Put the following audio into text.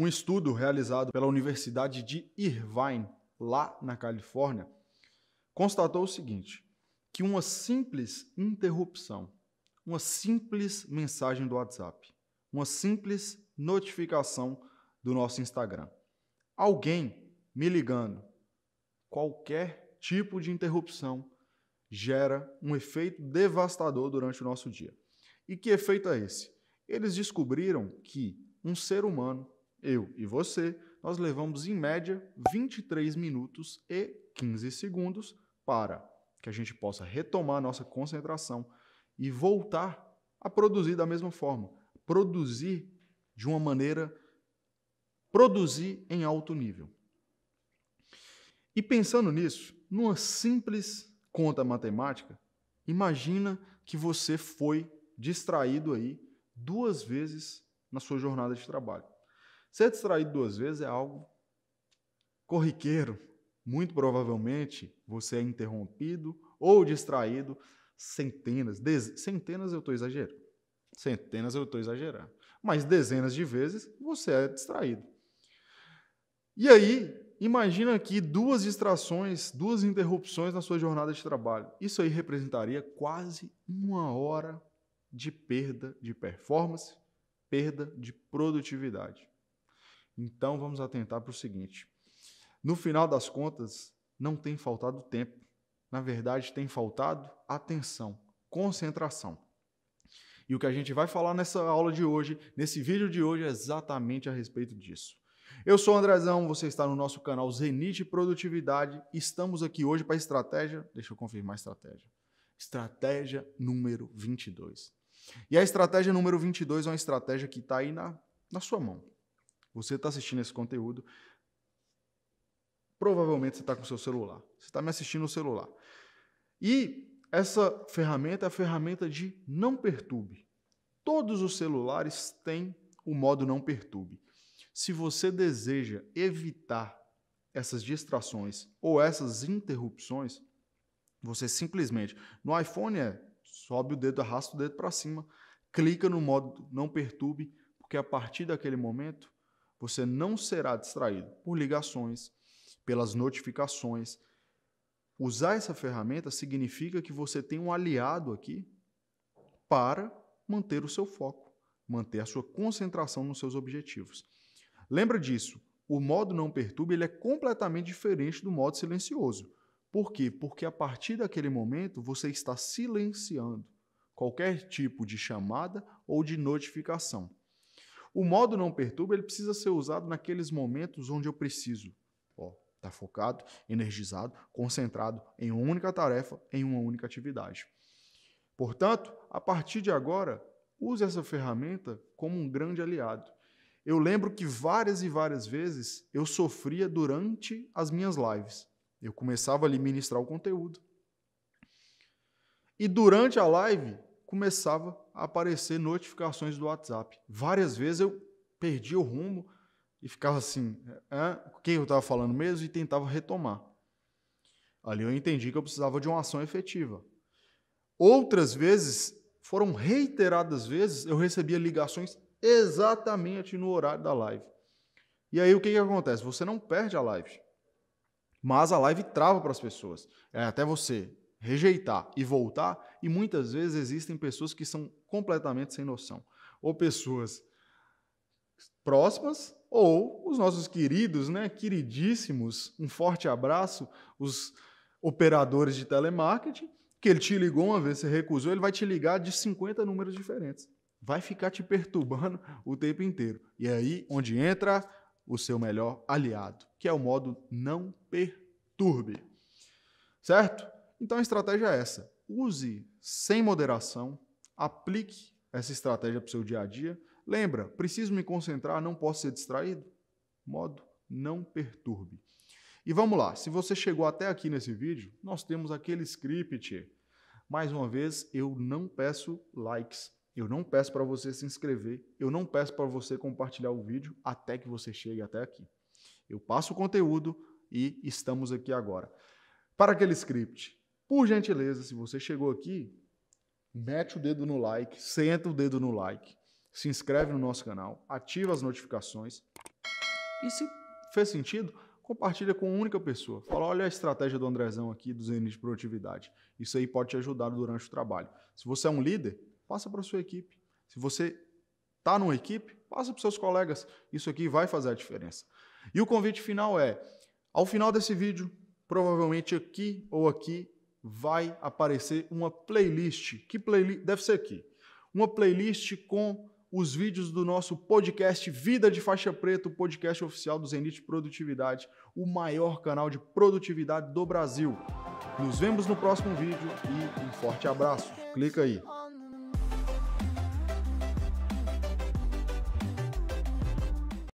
Um estudo realizado pela Universidade de Irvine, lá na Califórnia, constatou o seguinte: que uma simples interrupção, uma simples mensagem do WhatsApp, uma simples notificação do nosso Instagram, alguém me ligando, qualquer tipo de interrupção gera um efeito devastador durante o nosso dia. E que efeito é esse? Eles descobriram que um ser humano eu e você, nós levamos em média 23 minutos e 15 segundos para que a gente possa retomar nossa concentração e voltar a produzir da mesma forma, produzir de uma maneira produzir em alto nível. E pensando nisso, numa simples conta matemática, imagina que você foi distraído aí duas vezes na sua jornada de trabalho. Ser distraído duas vezes é algo corriqueiro. Muito provavelmente você é interrompido ou distraído centenas, centenas eu estou exagerando, centenas eu estou exagerando, mas dezenas de vezes você é distraído. E aí, imagina aqui duas distrações, duas interrupções na sua jornada de trabalho. Isso aí representaria quase uma hora de perda de performance, perda de produtividade. Então vamos atentar para o seguinte: no final das contas, não tem faltado tempo. Na verdade, tem faltado atenção, concentração. E o que a gente vai falar nessa aula de hoje, nesse vídeo de hoje, é exatamente a respeito disso. Eu sou o Andrezão, você está no nosso canal Zenit Produtividade. Estamos aqui hoje para estratégia, deixa eu confirmar a estratégia. Estratégia número 22. E a estratégia número 22 é uma estratégia que está aí na, na sua mão. Você está assistindo esse conteúdo, provavelmente você está com o seu celular. Você está me assistindo no celular. E essa ferramenta é a ferramenta de não perturbe. Todos os celulares têm o modo não perturbe. Se você deseja evitar essas distrações ou essas interrupções, você simplesmente no iPhone é sobe o dedo, arrasta o dedo para cima, clica no modo não perturbe, porque a partir daquele momento você não será distraído por ligações, pelas notificações. Usar essa ferramenta significa que você tem um aliado aqui para manter o seu foco, manter a sua concentração nos seus objetivos. Lembra disso, o modo não perturbe ele é completamente diferente do modo silencioso. Por quê? Porque a partir daquele momento você está silenciando qualquer tipo de chamada ou de notificação. O modo não perturba, ele precisa ser usado naqueles momentos onde eu preciso. Ó, tá focado, energizado, concentrado em uma única tarefa, em uma única atividade. Portanto, a partir de agora, use essa ferramenta como um grande aliado. Eu lembro que várias e várias vezes eu sofria durante as minhas lives. Eu começava a ministrar o conteúdo. E durante a live, começava a aparecer notificações do WhatsApp. Várias vezes eu perdi o rumo e ficava assim, quem o que eu estava falando mesmo e tentava retomar. Ali eu entendi que eu precisava de uma ação efetiva. Outras vezes, foram reiteradas vezes, eu recebia ligações exatamente no horário da live. E aí o que, que acontece? Você não perde a live, mas a live trava para as pessoas. É até você rejeitar e voltar, e muitas vezes existem pessoas que são completamente sem noção, ou pessoas próximas ou os nossos queridos, né, queridíssimos, um forte abraço, os operadores de telemarketing, que ele te ligou uma vez, você recusou, ele vai te ligar de 50 números diferentes. Vai ficar te perturbando o tempo inteiro. E é aí onde entra o seu melhor aliado, que é o modo não perturbe. Certo? Então a estratégia é essa: use sem moderação, aplique essa estratégia para o seu dia a dia. Lembra, preciso me concentrar, não posso ser distraído? Modo não perturbe. E vamos lá, se você chegou até aqui nesse vídeo, nós temos aquele script. Mais uma vez, eu não peço likes, eu não peço para você se inscrever, eu não peço para você compartilhar o vídeo até que você chegue até aqui. Eu passo o conteúdo e estamos aqui agora. Para aquele script, por gentileza, se você chegou aqui, mete o dedo no like, senta o dedo no like, se inscreve no nosso canal, ativa as notificações e se fez sentido, compartilha com uma única pessoa. Fala, olha a estratégia do Andrezão aqui do Zenith de Produtividade. Isso aí pode te ajudar durante o trabalho. Se você é um líder, passa para a sua equipe. Se você está numa equipe, passa para seus colegas. Isso aqui vai fazer a diferença. E o convite final é, ao final desse vídeo, provavelmente aqui ou aqui vai aparecer uma playlist. Que playlist? Deve ser aqui. Uma playlist com os vídeos do nosso podcast Vida de Faixa Preta, o podcast oficial do Zenit Produtividade, o maior canal de produtividade do Brasil. Nos vemos no próximo vídeo e um forte abraço. Clica aí.